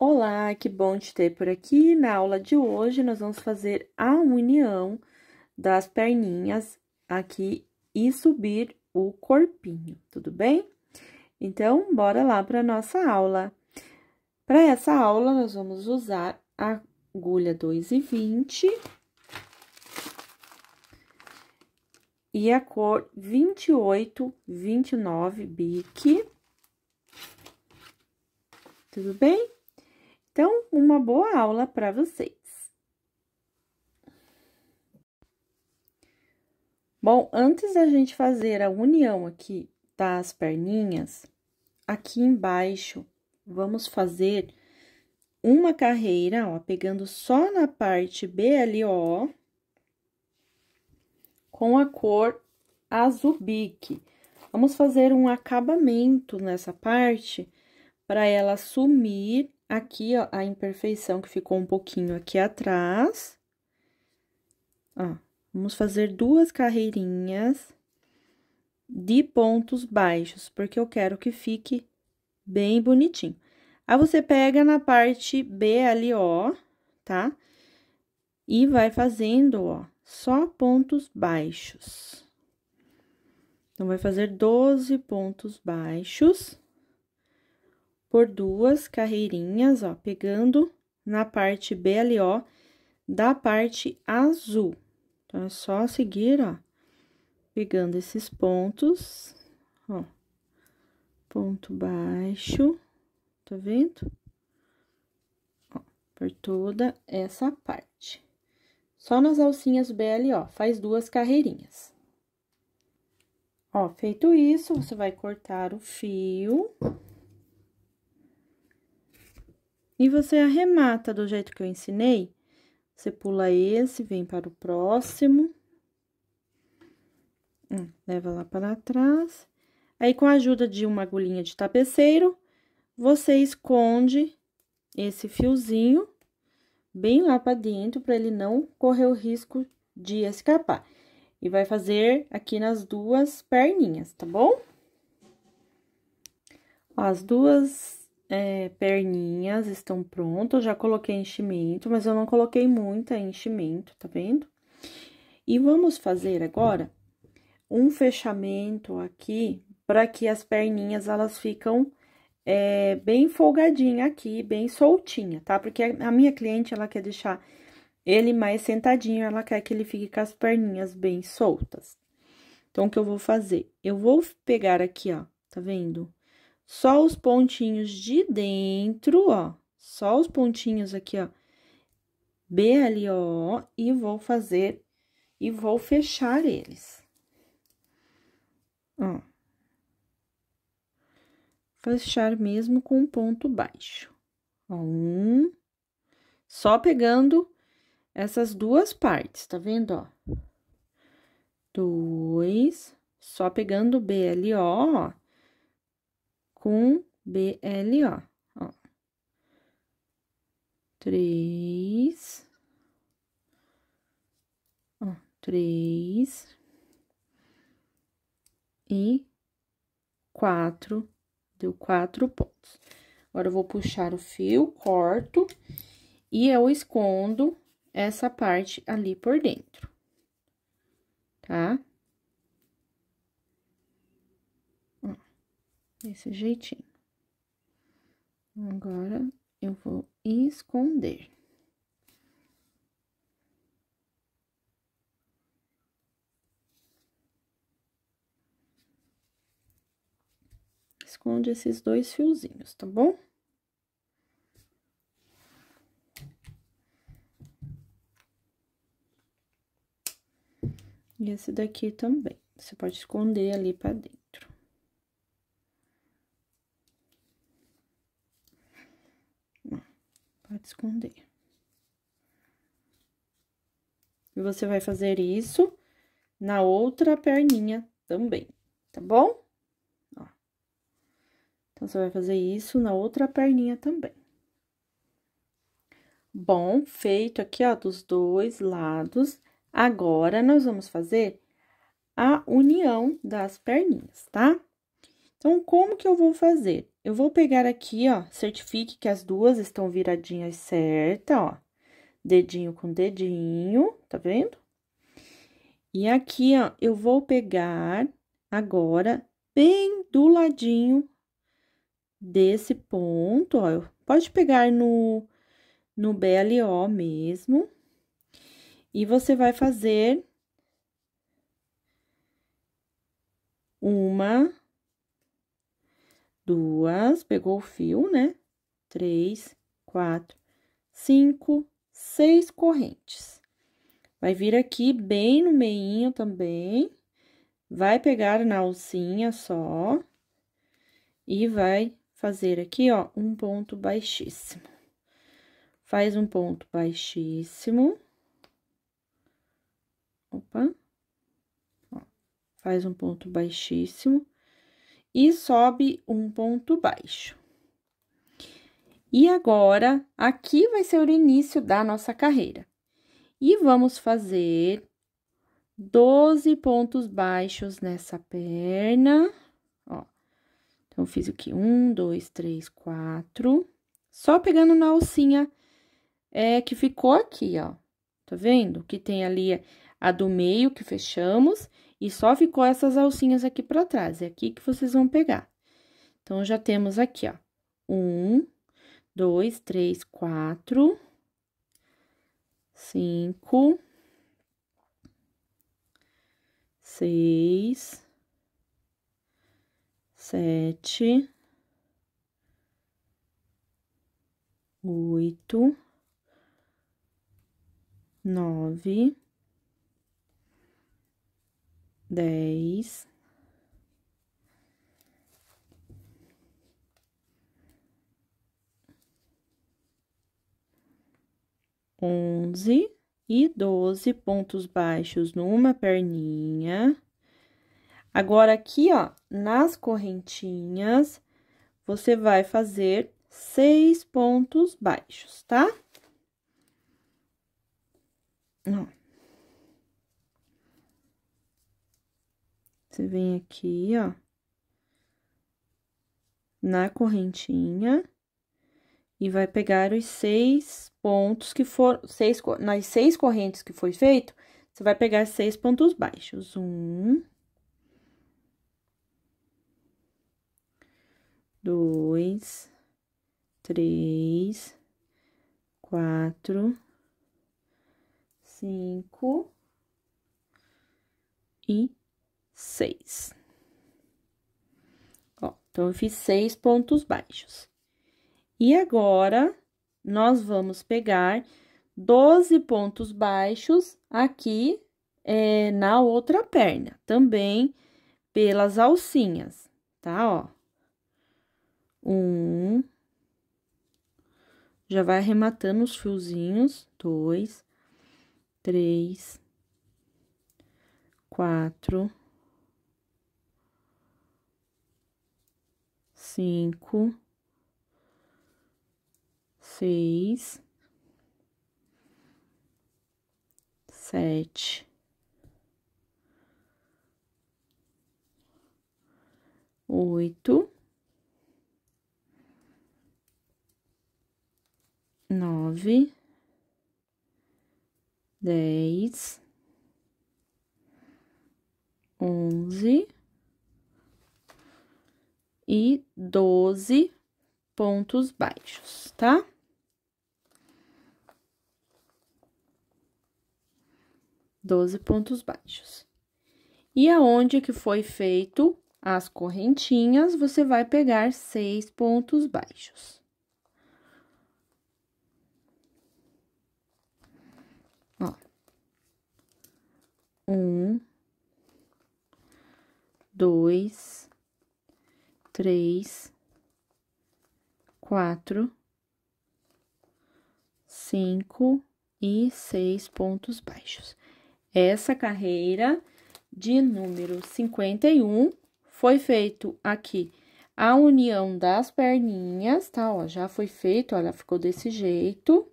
Olá, que bom te ter por aqui. Na aula de hoje, nós vamos fazer a união das perninhas aqui e subir o corpinho, tudo bem? Então, bora lá para nossa aula. Para essa aula, nós vamos usar a agulha 2,20 e a cor 28,29 29 bique, tudo bem? Então, uma boa aula para vocês. Bom, antes da gente fazer a união aqui das perninhas, aqui embaixo, vamos fazer uma carreira, ó, pegando só na parte BLO, com a cor azul bique. Vamos fazer um acabamento nessa parte para ela sumir aqui, ó, a imperfeição que ficou um pouquinho aqui atrás. Ó, vamos fazer duas carreirinhas de pontos baixos, porque eu quero que fique bem bonitinho. Aí, você pega na parte B ali, ó, tá? E vai fazendo, ó, só pontos baixos. Então, vai fazer 12 pontos baixos por duas carreirinhas, ó, pegando na parte B ó, da parte azul. Então, é só seguir, ó, pegando esses pontos, ó, ponto baixo, tá vendo? Ó, por toda essa parte. Só nas alcinhas B ó, faz duas carreirinhas. Ó, feito isso, você vai cortar o fio. E você arremata do jeito que eu ensinei. Você pula esse, vem para o próximo. Hum, leva lá para trás. Aí, com a ajuda de uma agulhinha de tapeceiro, você esconde esse fiozinho bem lá para dentro, para ele não correr o risco de escapar. E vai fazer aqui nas duas perninhas, tá bom? As duas é, perninhas estão prontas, já coloquei enchimento, mas eu não coloquei muita enchimento, tá vendo? E vamos fazer agora um fechamento aqui, para que as perninhas, elas ficam é, bem folgadinha aqui, bem soltinha, tá? Porque a minha cliente, ela quer deixar ele mais sentadinho, ela quer que ele fique com as perninhas bem soltas. Então, o que eu vou fazer? Eu vou pegar aqui, ó, tá vendo? Só os pontinhos de dentro, ó. Só os pontinhos aqui, ó. B ali, ó. E vou fazer, e vou fechar eles. Ó. Fechar mesmo com um ponto baixo. Ó, um. Só pegando essas duas partes, tá vendo, ó? Dois, só pegando B ali, ó, ó, com BLO, ó. Três. Ó, três. E quatro, deu quatro pontos. Agora, eu vou puxar o fio, corto, e eu escondo essa parte ali por dentro, tá? desse jeitinho. Agora, eu vou esconder. Esconde esses dois fiozinhos, tá bom? E esse daqui também. Você pode esconder ali pra dentro. pode esconder. E você vai fazer isso na outra perninha também, tá bom? Ó. Então, você vai fazer isso na outra perninha também. Bom, feito aqui, ó, dos dois lados. Agora, nós vamos fazer a união das perninhas, tá? Então, como que eu vou fazer? Eu vou pegar aqui, ó, certifique que as duas estão viradinhas certa, ó. Dedinho com dedinho, tá vendo? E aqui, ó, eu vou pegar agora bem do ladinho desse ponto, ó. Pode pegar no, no BLO mesmo. E você vai fazer uma duas, pegou o fio, né? Três, quatro, cinco, seis correntes. Vai vir aqui bem no meinho também, vai pegar na alcinha só, e vai fazer aqui, ó, um ponto baixíssimo. Faz um ponto baixíssimo. Opa! Ó, faz um ponto baixíssimo e sobe um ponto baixo. E agora, aqui vai ser o início da nossa carreira. E vamos fazer 12 pontos baixos nessa perna, ó. Então, fiz aqui um, dois, três, quatro. Só pegando na alcinha é, que ficou aqui, ó. Tá vendo? Que tem ali a do meio que fechamos e só ficou essas alcinhas aqui para trás, é aqui que vocês vão pegar. Então, já temos aqui, ó, um, dois, três, quatro, cinco, seis, sete, oito, nove, dez, onze e doze pontos baixos numa perninha. Agora, aqui, ó, nas correntinhas, você vai fazer seis pontos baixos, tá? Não. Você vem aqui, ó, na correntinha e vai pegar os seis pontos que foram, seis, nas seis correntes que foi feito, você vai pegar seis pontos baixos. Um, dois, três, quatro, cinco e seis. Ó, então, eu fiz seis pontos baixos. E agora, nós vamos pegar 12 pontos baixos aqui é, na outra perna, também pelas alcinhas, tá? Ó, um, já vai arrematando os fiozinhos, dois, três, quatro, cinco, seis, sete, oito, nove, dez, onze e doze pontos baixos, tá? Doze pontos baixos. E aonde que foi feito as correntinhas, você vai pegar seis pontos baixos. Ó. Um, dois, três, quatro, cinco e seis pontos baixos. Essa carreira de número 51 foi feito aqui a união das perninhas, tá? Ó, já foi feito, olha, ficou desse jeito.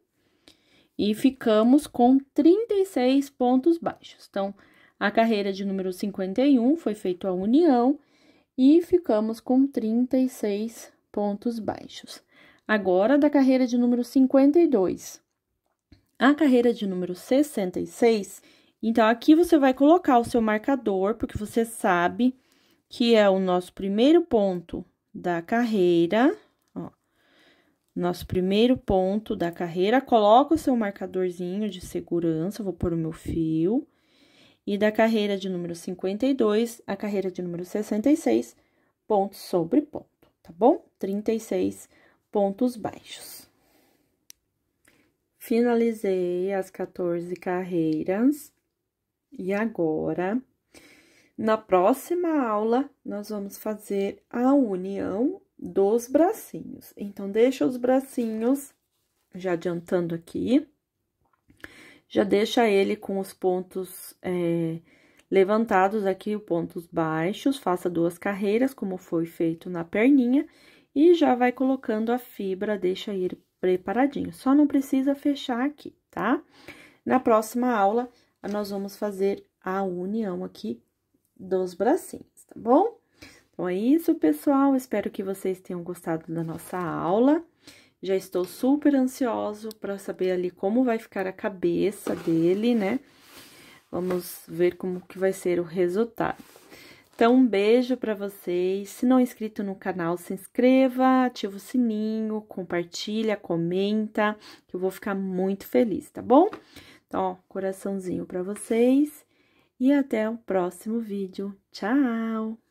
E ficamos com 36 pontos baixos. Então, a carreira de número 51 foi feito a união e ficamos com 36 pontos baixos. Agora, da carreira de número 52 a carreira de número 66, então aqui você vai colocar o seu marcador, porque você sabe que é o nosso primeiro ponto da carreira, ó, nosso primeiro ponto da carreira. Coloca o seu marcadorzinho de segurança, vou pôr o meu fio e da carreira de número 52 à carreira de número 66, ponto sobre ponto, tá bom? 36 pontos baixos. Finalizei as 14 carreiras e agora, na próxima aula, nós vamos fazer a união dos bracinhos. Então, deixa os bracinhos, já adiantando aqui, já deixa ele com os pontos é, levantados aqui, os pontos baixos, faça duas carreiras, como foi feito na perninha, e já vai colocando a fibra, deixa ele preparadinho. Só não precisa fechar aqui, tá? Na próxima aula, nós vamos fazer a união aqui dos bracinhos, tá bom? Então, é isso, pessoal. Espero que vocês tenham gostado da nossa aula. Já estou super ansioso para saber ali como vai ficar a cabeça dele, né? Vamos ver como que vai ser o resultado. Então, um beijo para vocês. Se não é inscrito no canal, se inscreva, ativa o sininho, compartilha, comenta, que eu vou ficar muito feliz, tá bom? Então, ó, coraçãozinho para vocês e até o próximo vídeo. Tchau!